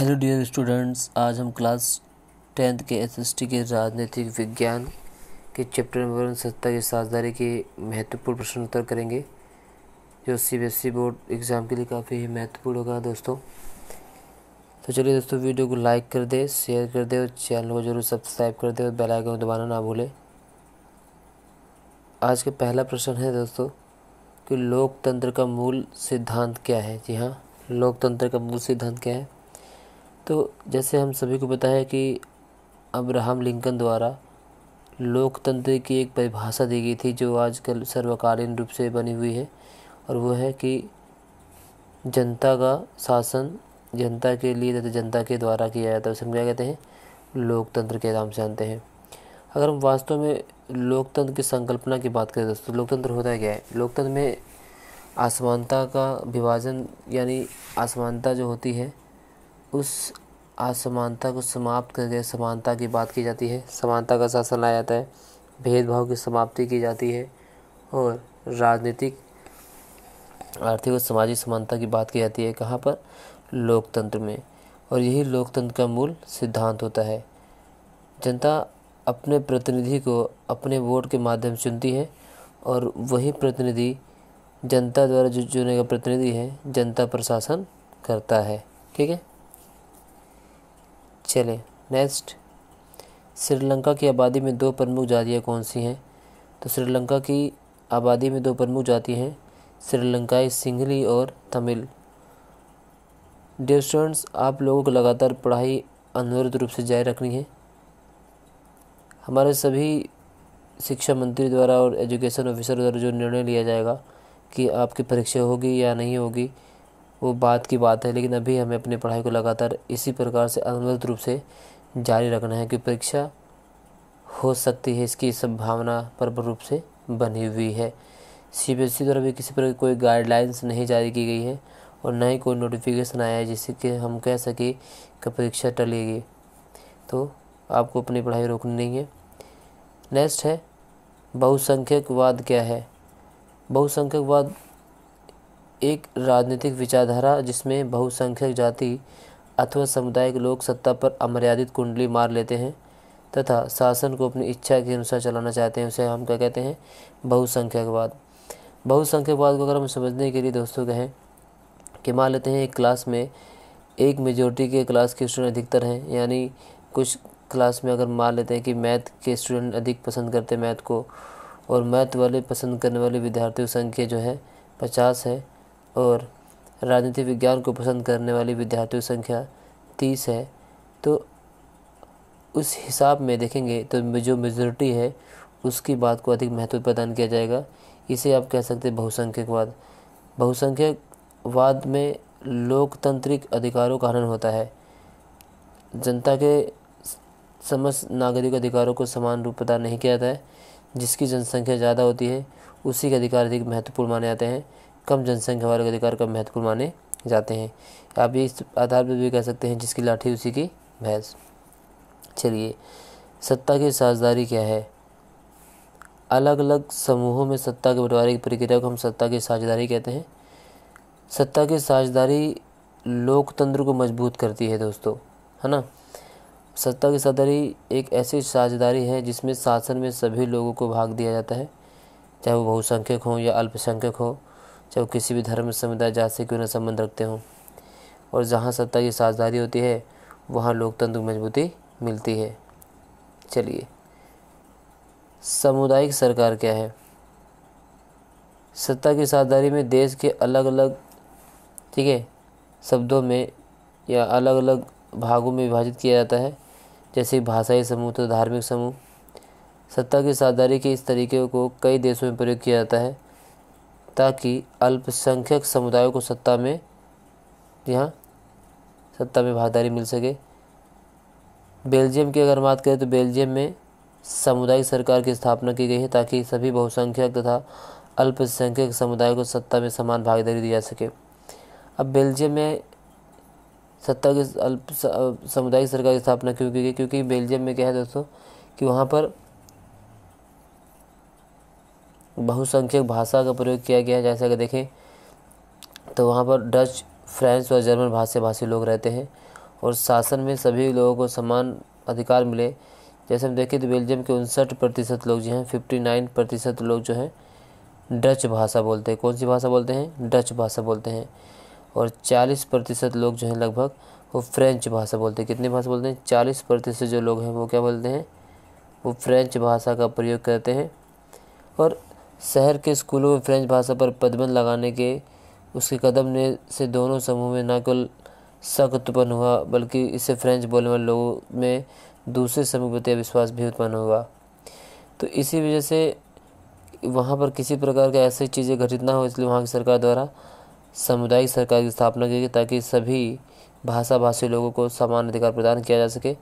hello dear students आज हम class tenth के एसएसटी के राजनीतिक विज्ञान के चैप्टर नंबर सत्ता की साझदारी के महत्वपूर्ण प्रश्न उत्तर करेंगे जो सीबीएसई बोर्ड एग्ज़ाम के लिए काफ़ी ही महत्वपूर्ण होगा दोस्तों तो चलिए दोस्तों वीडियो को लाइक कर दे शेयर कर दे और चैनल को जरूर सब्सक्राइब कर दे और बेल आइकन दबाना ना भूलें आज का पहला प्रश्न है दोस्तों कि लोकतंत्र का मूल सिद्धांत क्या है जी हाँ लोकतंत्र का मूल सिद्धांत क्या है तो जैसे हम सभी को पता है कि अब्राहम लिंकन द्वारा लोकतंत्र की एक परिभाषा दी गई थी जो आजकल सर्वकालीन रूप से बनी हुई है और वो है कि जनता का शासन जनता के लिए तथा जनता के द्वारा किया जाता है उसे हम क्या कहते हैं लोकतंत्र के नाम से जानते हैं अगर हम वास्तव में लोकतंत्र की संकल्पना की बात करें दोस्तों लोकतंत्र होता है क्या है लोकतंत्र में असमानता का विभाजन यानी असमानता जो होती है उस असमानता को समाप्त करके समानता की बात की जाती है समानता का शासन लाया जाता है भेदभाव की समाप्ति की जाती है और राजनीतिक आर्थिक और सामाजिक समानता की बात की जाती है कहाँ पर लोकतंत्र में और यही लोकतंत्र का मूल सिद्धांत होता है जनता अपने प्रतिनिधि को अपने वोट के माध्यम से चुनती है और वही प्रतिनिधि जनता द्वारा जो चुने का प्रतिनिधि है जनता प्रशासन करता है ठीक है चले नेक्स्ट श्रीलंका की आबादी में दो प्रमुख जातियाँ कौन सी हैं तो श्रीलंका की आबादी में दो प्रमुख जाति हैं श्रीलंकाई सिंगली और तमिल डियर स्टूडेंट्स आप लोगों को लगातार पढ़ाई अनवरत रूप से जारी रखनी है हमारे सभी शिक्षा मंत्री द्वारा और एजुकेशन ऑफिसर द्वारा जो निर्णय लिया जाएगा कि आपकी परीक्षा होगी या नहीं होगी वो बात की बात है लेकिन अभी हमें अपनी पढ़ाई को लगातार इसी प्रकार से अनवरत रूप से जारी रखना है कि परीक्षा हो सकती है इसकी संभावना प्रबल रूप से बनी हुई है सी बी एस ई द्वारा भी किसी प्रकार की कोई गाइडलाइंस नहीं जारी की गई है और ना ही कोई नोटिफिकेशन आया है जिससे कि हम कह सकें कि परीक्षा टलेगी तो आपको अपनी पढ़ाई रोकनी नहीं है नेक्स्ट है बहुसंख्यकवाद क्या है बहुसंख्यकवाद एक राजनीतिक विचारधारा जिसमें बहुसंख्यक जाति अथवा सामुदायिक लोग सत्ता पर अमर्यादित कुंडली मार लेते हैं तथा शासन को अपनी इच्छा के अनुसार चलाना चाहते हैं उसे हम क्या कहते हैं बहुसंख्यकवाद बहुसंख्यकवाद को अगर हम समझने के लिए दोस्तों कहें कि मान लेते हैं एक क्लास में एक मेजोरिटी के क्लास के स्टूडेंट अधिकतर हैं यानी कुछ क्लास में अगर मान लेते हैं कि मैथ के स्टूडेंट अधिक पसंद करते हैं मैथ को और मैथ वाले पसंद करने वाले विद्यार्थियों संख्या जो है पचास है और राजनीति विज्ञान को पसंद करने वाली विद्यार्थियों की संख्या तीस है तो उस हिसाब में देखेंगे तो जो मेजोरिटी है उसकी बात को अधिक महत्व प्रदान किया जाएगा इसे आप कह सकते हैं बहुसंख्यकवाद बहुसंख्यकवाद में लोकतांत्रिक अधिकारों का हनन होता है जनता के समस्त नागरिक अधिकारों को समान रूप प्रदान नहीं किया जाता है जिसकी जनसंख्या ज़्यादा होती है उसी के अधिकार अधिक महत्वपूर्ण माने जाते हैं कम जनसंख्या वाले अधिकार का महत्वपूर्ण माने जाते हैं आप इस आधार पर भी कह सकते हैं जिसकी लाठी उसी की भैंस चलिए सत्ता की साझदारी क्या है अलग अलग समूहों में सत्ता के बंटवारे की प्रक्रिया को हम सत्ता की साझेदारी कहते हैं सत्ता की साझेदारी लोकतंत्र को मजबूत करती है दोस्तों है ना सत्ता की साझेदारी एक ऐसी साझेदारी है जिसमें शासन में सभी लोगों को भाग दिया जाता है चाहे वो बहुसंख्यक हों या अल्पसंख्यक हो चाहे किसी भी धर्म समुदाय जात से क्यों न संबंध रखते हों और जहाँ सत्ता की साझदारी होती है वहाँ लोकतंत्र की मजबूती मिलती है चलिए सामुदायिक सरकार क्या है सत्ता की साझदारी में देश के अलग अलग ठीक है शब्दों में या अलग अलग भागों में विभाजित किया जाता है जैसे भाषाई समूह तो धार्मिक समूह सत्ता की साझदारी के इस तरीके को कई देशों में प्रयोग किया जाता है ताकि अल्पसंख्यक समुदायों को सत्ता में यहाँ सत्ता में भागीदारी मिल सके बेल्जियम की अगर बात करें तो बेल्जियम में सामुदायिक सरकार की स्थापना की गई है ताकि सभी बहुसंख्यक तथा अल्पसंख्यक समुदाय को सत्ता में समान भागीदारी दी जा सके अब बेल्जियम में सत्ता की अल्प सामुदायिक सरकार की स्थापना क्यों की गई क्योंकि बेल्जियम में क्या है दोस्तों कि वहाँ पर बहुसंख्यक भाषा का प्रयोग किया गया जैसे कि देखें तो वहाँ पर डच फ्रेंच और जर्मन भाषा भाषी लोग रहते हैं और शासन में सभी लोगों को समान अधिकार मिले जैसे हम देखें तो बेल्जियम के उनसठ प्रतिशत लोग जो हैं फिफ्टी नाइन प्रतिशत लोग जो हैं डच भाषा बोलते हैं कौन सी भाषा बोलते हैं डच भाषा बोलते हैं और चालीस प्रतिशत लोग जो हैं लगभग वो फ्रेंच भाषा बोलते हैं कितनी भाषा बोलते हैं चालीस प्रतिशत जो लोग हैं वो क्या बोलते हैं वो फ्रेंच भाषा का प्रयोग करते हैं और शहर के स्कूलों में फ्रेंच भाषा पर प्रतिबंध लगाने के उसके कदम ने से दोनों समूह में न केवल शक उत्पन्न हुआ बल्कि इससे फ्रेंच बोलने वाले लोगों में दूसरे समूह प्रति अविश्वास भी उत्पन्न हुआ तो इसी वजह से वहाँ पर किसी प्रकार के ऐसे चीज़ें घटित ना हो इसलिए वहाँ की सरकार द्वारा सामुदायिक सरकार की स्थापना की गई ताकि सभी भाषा भाषी लोगों को समान अधिकार प्रदान किया जा सके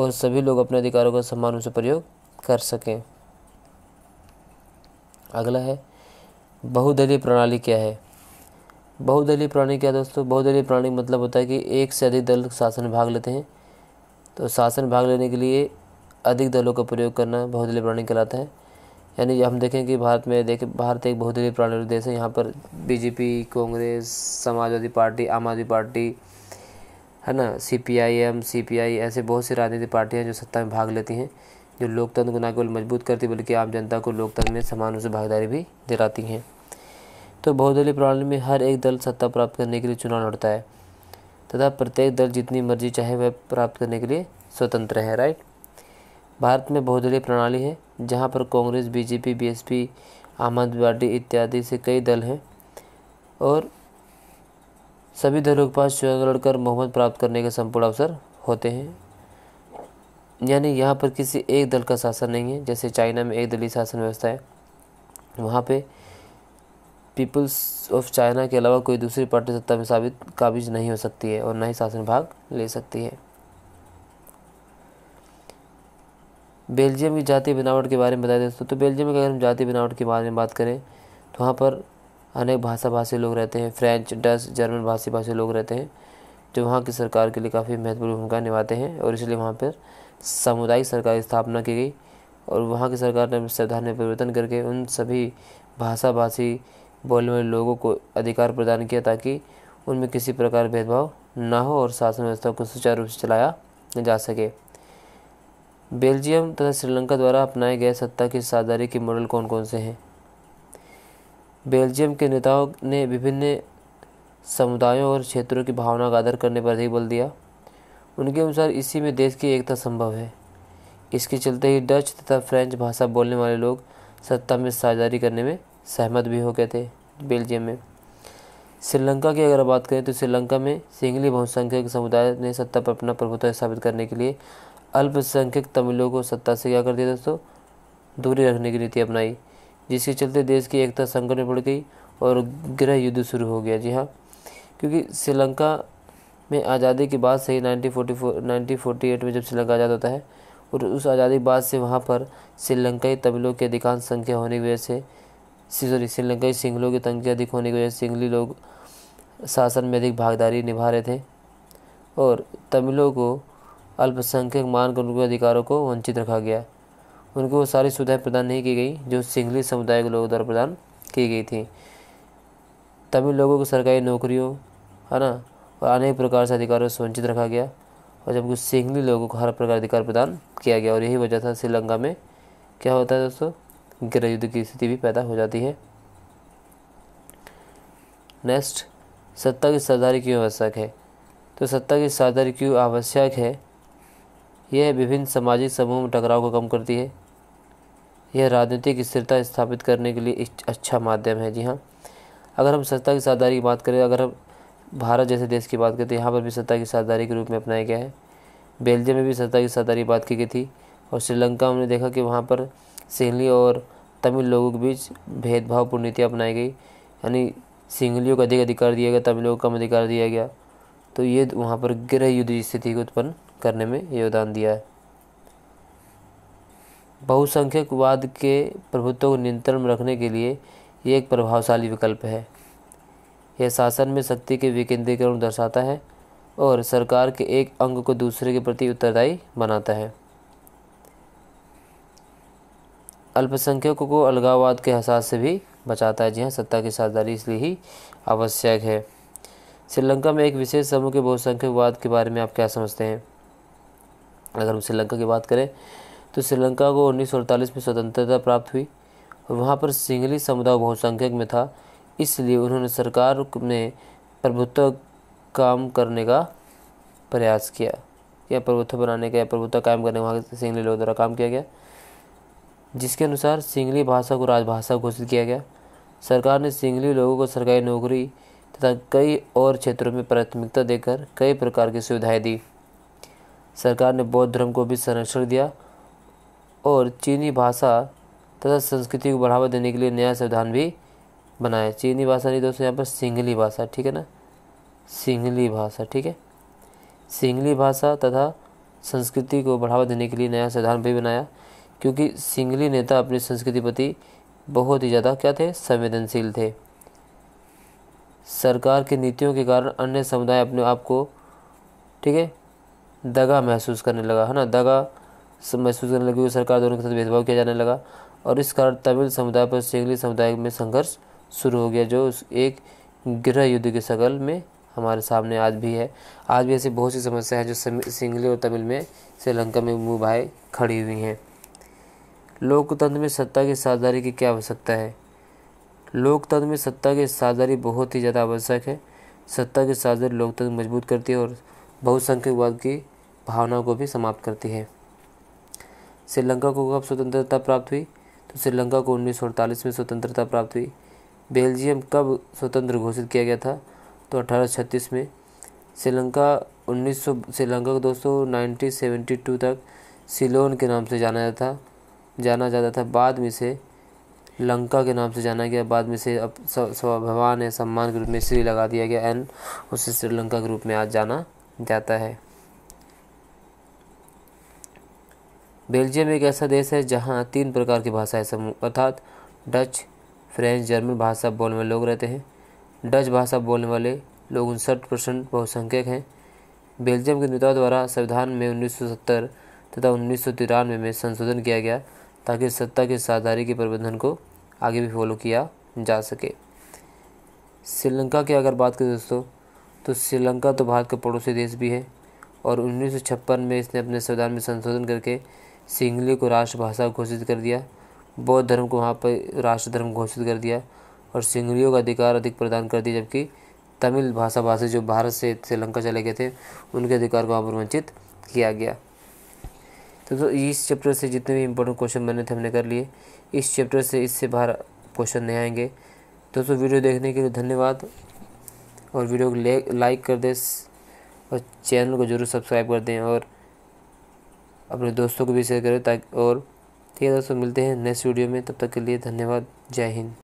और सभी लोग अपने अधिकारों का समान रूप से प्रयोग कर सकें अगला है बहुदलीय प्रणाली क्या है बहुदलीय प्रणाली क्या दोस्तों बहुदलीय प्रणाली मतलब होता है कि एक से अधिक दल शासन भाग लेते हैं तो शासन भाग लेने के लिए अधिक दलों का प्रयोग करना बहुदलीय प्रणाली कहलाता है यानी हम देखें कि भारत में देखें भारत एक बहुदलीय प्रणाली देश है यहाँ पर बीजेपी कांग्रेस समाजवादी पार्टी आम आदमी पार्टी है ना C P I M C P I ऐसे बहुत सी राजनीतिक पार्टियाँ जो सत्ता में भाग लेती हैं जो लोकतंत्र को ना केवल मजबूत करती बल्कि आम जनता को लोकतंत्र में समान रूप से भागीदारी भी दिलाती हैं तो बहुदलीय प्रणाली में हर एक दल सत्ता प्राप्त करने के लिए चुनाव लड़ता है तथा प्रत्येक दल जितनी मर्जी चाहे वह प्राप्त करने के लिए स्वतंत्र है राइट भारत में बहुदलीय प्रणाली है जहाँ पर कांग्रेस बीजेपी बीएसपी आम आदमी पार्टी इत्यादि से कई दल हैं और सभी दलों के पास चुनाव लड़कर बहुमत प्राप्त करने के संपूर्ण अवसर होते हैं यानी यहाँ पर किसी एक दल का शासन नहीं है जैसे चाइना में एक दलीय शासन व्यवस्था है वहाँ पे पीपल्स ऑफ चाइना के अलावा कोई दूसरी पार्टी सत्ता में साबित काबिज नहीं हो सकती है और ना ही शासन भाग ले सकती है बेल्जियम की जाति बनावट के बारे में बताए दोस्तों तो बेल्जियम में अगर हम जाति बनावट के बारे में बात करें तो वहाँ पर अनेक भाषा भाषी लोग रहते हैं फ्रेंच डच जर्मन भाषी भाषी लोग रहते हैं जो वहाँ की सरकार के लिए काफ़ी महत्वपूर्ण भूमिका निभाते हैं और इसलिए वहाँ पर सामुदायिक सरकार स्थापना की गई और वहाँ की सरकार ने संविधान में परिवर्तन करके उन सभी भाषा भाषी बोलने वाले लोगों को अधिकार प्रदान किया ताकि उनमें किसी प्रकार भेदभाव ना हो और शासन व्यवस्था को सुचारू रूप से चलाया जा सके बेल्जियम तथा श्रीलंका द्वारा अपनाए गए सत्ता की साझेदारी के मॉडल कौन कौन से हैं बेल्जियम के नेताओं ने विभिन्न समुदायों और क्षेत्रों की भावना का आदर करने पर अधिक बल दिया उनके अनुसार इसी में देश की एकता संभव है इसके चलते ही डच तथा फ्रेंच भाषा बोलने वाले लोग सत्ता में साझेदारी करने में सहमत भी हो गए थे बेल्जियम में श्रीलंका की अगर बात करें तो श्रीलंका में सिंगली बहुसंख्यक समुदाय ने सत्ता पर अपना प्रभुत्व स्थापित करने के लिए अल्पसंख्यक तमिलों को सत्ता से क्या कर दिया दोस्तों दूरी रखने की नीति अपनाई जिसके चलते देश की एकता संकट में पड़ गई और गृह युद्ध शुरू हो गया जी हाँ क्योंकि श्रीलंका में आज़ादी के बाद से ही nineteen forty four nineteen forty eight में जब श्रीलंका आज़ाद होता है और उस आज़ादी के बाद से वहाँ पर श्रीलंकाई तमिलों की अधिकांश संख्या होने की वजह से सॉरी श्रीलंकाई सिंगलों की संख्या अधिक होने की वजह से सिंगली लोग शासन में अधिक भागदारी निभा रहे थे और तमिलों को अल्पसंख्यक मानकर उनके अधिकारों को वंचित रखा गया उनको वो सारी सुविधाएं प्रदान नहीं की गई जो सिंगली समुदाय के लोगों द्वारा प्रदान की गई थी तमिल लोगों को सरकारी नौकरियों है ना और अनेक प्रकार से अधिकारों से वंचित रखा गया और जबकि सिंगली लोगों को हर प्रकार अधिकार प्रदान किया गया और यही वजह था श्रीलंका में क्या होता है दोस्तों गृह युद्ध की स्थिति भी पैदा हो जाती है नेक्स्ट सत्ता की साझेदारी क्यों आवश्यक है तो सत्ता की साझेदारी क्यों आवश्यक है यह विभिन्न सामाजिक समूह में टकराव को कम करती है यह राजनीतिक स्थिरता स्थापित करने के लिए एक अच्छा माध्यम है जी हाँ अगर हम सत्ता की साझेदारी की बात करें अगर हम भारत जैसे देश की बात करते हैं तो यहाँ पर भी सत्ता की साझेदारी के रूप में अपनाया गया है बेल्जियम में भी सत्ता की साझेदारी बात की गई थी और श्रीलंका हमने देखा कि वहाँ पर सिंगली और तमिल लोगों के बीच भेदभावपूर्ण नीति अपनाई गई यानी सिंगलियों को अधिक अधिकार दिया गया तमिलों को कम अधिकार दिया गया तो ये वहाँ पर गृह युद्ध स्थिति को उत्पन्न करने में योगदान दिया है बहुसंख्यकवाद के प्रभुत्व को नियंत्रण में रखने के लिए ये एक प्रभावशाली विकल्प है यह शासन में शक्ति के विकेंद्रीकरण दर्शाता है और सरकार के एक अंग को दूसरे के प्रति उत्तरदायी बनाता है अल्पसंख्यकों को अलगाववाद के हसास से भी बचाता है जी हाँ सत्ता की साझेदारी इसलिए ही आवश्यक है श्रीलंका में एक विशेष समूह के बहुसंख्यकवाद के बारे में आप क्या समझते हैं अगर हम श्रीलंका की बात करें तो श्रीलंका को उन्नीस में स्वतंत्रता प्राप्त हुई और वहाँ पर सिंगली समुदाय बहुसंख्यक में था इसलिए उन्होंने सरकार ने प्रभुत्व काम करने का प्रयास किया या प्रभुत्व बनाने का या प्रभुत्व कायम करने वहाँ सिंगली लोगों द्वारा काम किया गया जिसके अनुसार सिंगली भाषा को राजभाषा घोषित किया गया सरकार ने सिंगली लोगों को सरकारी नौकरी तथा कई और क्षेत्रों में प्राथमिकता देकर कई प्रकार की सुविधाएं दी सरकार ने बौद्ध धर्म को भी संरक्षण दिया और चीनी भाषा तथा संस्कृति को बढ़ावा देने के लिए नया संविधान भी बनाया चीनी भाषा नहीं दोस्तों यहाँ पर सिंगली भाषा ठीक है ना सिंगली भाषा ठीक है सिंगली भाषा तथा संस्कृति को बढ़ावा देने के लिए नया संविधान भी बनाया क्योंकि सिंगली नेता अपनी संस्कृति प्रति बहुत ही ज़्यादा क्या थे संवेदनशील थे सरकार की नीतियों के कारण अन्य समुदाय अपने आप को ठीक है दगा महसूस करने लगा है ना दगा महसूस करने लगी सरकार दोनों के साथ भेदभाव किया जाने लगा और इस कारण तमिल समुदाय पर सिंगली समुदाय में संघर्ष शुरू हो गया जो एक गृह युद्ध के शक्ल में हमारे सामने आज भी है आज भी ऐसी बहुत सी समस्या है जो सिंगली और तमिल में श्रीलंका में मुँह खड़ी हुई हैं लोकतंत्र में सत्ता की साझेदारी की क्या आवश्यकता है लोकतंत्र में सत्ता की साझेदारी बहुत ही ज़्यादा आवश्यक है सत्ता की साझेदारी लोकतंत्र मजबूत करती है और बहुसंख्यकवाद की भावनाओं को भी समाप्त करती है श्रीलंका को कब स्वतंत्रता प्राप्त हुई तो श्रीलंका को उन्नीस में स्वतंत्रता प्राप्त हुई बेल्जियम कब स्वतंत्र घोषित किया गया था तो 1836 में श्रीलंका 1900 श्रीलंका को दोस्तों 1972 तक सिलोन के नाम से जाना जाता था जाना जाता था बाद में से लंका के नाम से जाना गया बाद में से अब भगवान है सम्मान के रूप में श्री लगा दिया गया एन उसे श्रीलंका के रूप में आज जाना जाता है बेल्जियम एक ऐसा देश है जहाँ तीन प्रकार की भाषाएं समूह अर्थात डच फ्रेंच जर्मन भाषा बोलने वाले लोग रहते हैं डच भाषा बोलने वाले लोग उनसठ परसेंट बहुसंख्यक हैं बेल्जियम के नेताओं द्वारा संविधान में 1970 तथा उन्नीस में संशोधन किया गया ताकि सत्ता के साधारी के प्रबंधन को आगे भी फॉलो किया जा सके श्रीलंका की अगर बात करें दोस्तों तो श्रीलंका तो भारत का पड़ोसी देश भी है और उन्नीस में इसने अपने संविधान में संशोधन करके सिंगली को राष्ट्रभाषा घोषित कर दिया बौद्ध धर्म को वहाँ पर राष्ट्र धर्म घोषित कर दिया और सिंगलियों का अधिकार अधिक प्रदान कर दिया जबकि तमिल भाषा भाषी जो भारत से श्रीलंका चले गए थे उनके अधिकार को वहाँ पर वंचित किया गया तो, तो इस चैप्टर से जितने भी इम्पोर्टेंट क्वेश्चन बने थे हमने कर लिए इस चैप्टर से इससे बाहर क्वेश्चन नहीं आएंगे दोस्तों तो वीडियो देखने के लिए धन्यवाद और वीडियो को लाइक कर दें और चैनल को ज़रूर सब्सक्राइब कर दें और अपने दोस्तों को भी शेयर करें ताकि और ठीक है दोस्तों मिलते हैं नेक्स्ट वीडियो में तब तक के लिए धन्यवाद जय हिंद